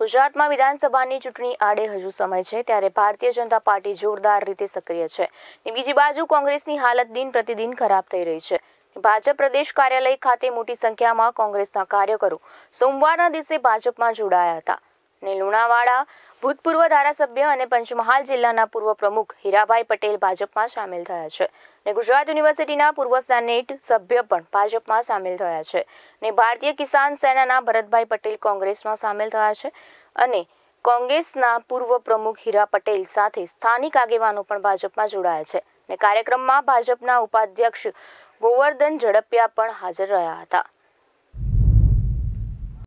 ગુજરાતમાં વિધાનસભાની ચૂંટણી આડે હજુ સમય છે ત્યારે ભારતીય જનતા પાર્ટી જોરદાર રીતે સક્રિય છે ને બીજી બાજુ કોંગ્રેસની હાલત દિન પ્રતિદિન ખરાબ થઈ રહી છે ભાજપ પ્રદેશ કાર્યાલય ખાતે મોટી સંખ્યામાં કોંગ્રેસના કાર્યકરો સોમવારના દિવસે ભાજપમાં જોડાયા હતા ને લુણાવાડા ભૂતપૂર્વ ધારાસભ્ય અને પંચમહાલ જિલ્લાના પૂર્વ પ્રમુખ હીરાભાઈ પટેલ ભાજપમાં સામેલ થયા છે ને ગુજરાત યુનિવર્સિટીના પૂર્વ સેનેટ સભ્ય પણ ભાજપમાં સામેલ થયા છે ને ભારતીય કિસાન સેનાના ભરતભાઈ પટેલ કોંગ્રેસમાં સામેલ થયા છે અને કોંગ્રેસના પૂર્વ પ્રમુખ હીરા પટેલ સાથે સ્થાનિક આગેવાનો પણ ભાજપમાં જોડાયા છે ને કાર્યક્રમમાં ભાજપના ઉપાધ્યક્ષ ગોવર્ધન ઝડપિયા પણ હાજર રહ્યા હતા